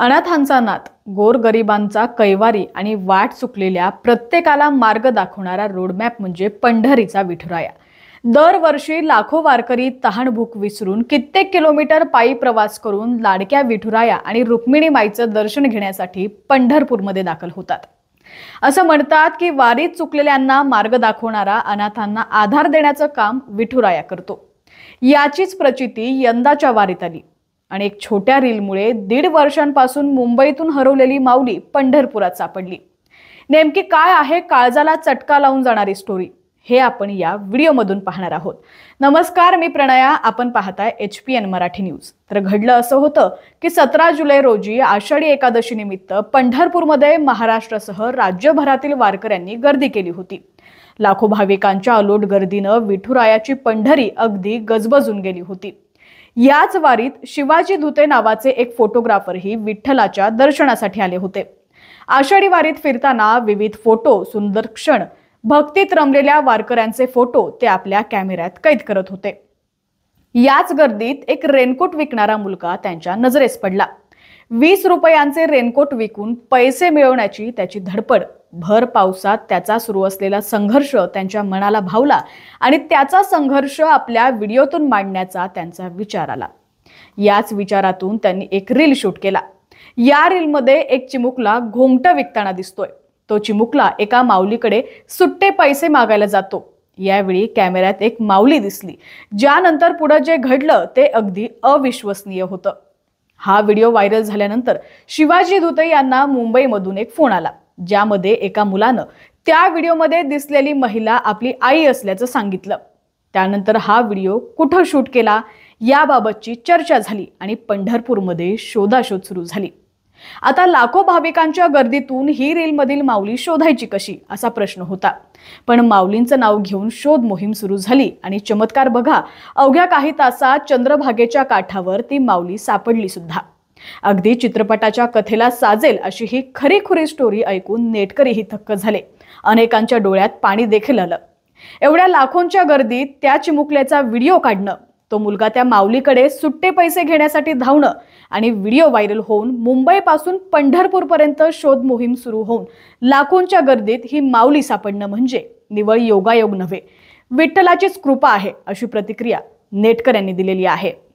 अनाथांचा नात गोरगरिबांचा कैवारी आणि वाट चुकलेल्या प्रत्येकाला मार्ग दाखवणारा रोडमॅप म्हणजे पंढरीचा विठुराया दरवर्षी लाखो वारकरी भूक विसरून कित्येक किलोमीटर पायी प्रवास करून लाडक्या विठुराया आणि रुक्मिणी माईचं दर्शन घेण्यासाठी पंढरपूरमध्ये दाखल होतात असं म्हणतात की वारीत चुकलेल्यांना मार्ग दाखवणारा अनाथांना आधार देण्याचं काम विठुराया करतो याचीच प्रचिती यंदाच्या वारीत आली आणि एक छोट्या रीलमुळे दीड वर्षांपासून मुंबईतून हरवलेली माऊली पंढरपुरात सापडली नेमकी काय आहे काळजाला चटका लावून जाणारी स्टोरी हे आपण या व्हिडिओमधून पाहणार आहोत नमस्कार मी प्रणया आपण पाहताय H P N Marathi news तर घडलं असं होतं की सतरा जुलै रोजी आषाढी एकादशी निमित्त पंढरपूरमध्ये महाराष्ट्रासह राज्यभरातील वारकऱ्यांनी गर्दी केली होती लाखो भाविकांच्या अलोट गर्दीनं विठुरायाची पंढरी अगदी गजबजून गेली होती याच वारीत शिवाजी धुते नावाचे एक फोटोग्राफरही विठ्ठलाच्या दर्शनासाठी आले होते आषाढी वारीत फिरताना विविध फोटो सुंदर क्षण भक्तीत रमलेल्या वारकऱ्यांचे फोटो ते आपल्या कॅमेऱ्यात कैद करत होते याच गर्दीत एक रेनकोट विकणारा मुलगा त्यांच्या नजरेस पडला वीस रुपयांचे रेनकोट विकून पैसे मिळवण्याची त्याची धडपड भर पावसात त्याचा सुरू असलेला संघर्ष त्यांच्या मनाला भावला आणि त्याचा संघर्ष आपल्या व्हिडिओतून मांडण्याचा त्यांचा विचार आला याच विचारातून त्यांनी एक रील शूट केला या रीलमध्ये एक चिमुकला घोंगट विकताना दिसतोय तो चिमुकला एका माऊलीकडे सुट्टे पैसे मागायला जातो यावेळी कॅमेऱ्यात एक माऊली दिसली ज्यानंतर पुढं जे घडलं ते अगदी अविश्वसनीय होतं हा व्हिडिओ व्हायरल झाल्यानंतर शिवाजी धुते यांना मुंबईमधून एक फोन आला ज्यामध्ये एका मुलानं त्या व्हिडिओमध्ये दिसलेली महिला आपली आई असल्याचं सांगितलं त्यानंतर हा व्हिडिओ कुठं शूट केला याबाबतची चर्चा झाली आणि पंढरपूरमध्ये शोधाशोध सुरू झाली आता लाखो भाविकांच्या गर्दीतून ही रेलमधील माऊली शोधायची कशी असा प्रश्न होता पण माऊलींचं नाव घेऊन शोध मोहीम सुरू झाली आणि चमत्कार बघा अवघ्या काही तासात चंद्रभागेच्या काठावर ती माऊली सापडली सुद्धा अगदी चित्रपटाच्या कथेला साजेल अशी ही खरीखुरी स्टोरी ऐकून नेटकरीही थक्क झाले अनेकांच्या डोळ्यात पाणी देखील आलं एवढ्या लाखोंच्या गर्दीत त्या चिमुकल्याचा व्हिडिओ काढणं तो मुलगा त्या माऊलीकडे सुट्टे पैसे घेण्यासाठी धावणं आणि व्हिडिओ व्हायरल होऊन मुंबईपासून पंढरपूरपर्यंत शोध मोहीम सुरू होऊन लाखोंच्या गर्दीत ही माऊली सापडणं म्हणजे निवळ योगायोग नव्हे विठ्ठलाचीच कृपा आहे अशी प्रतिक्रिया नेटकर यांनी दिलेली आहे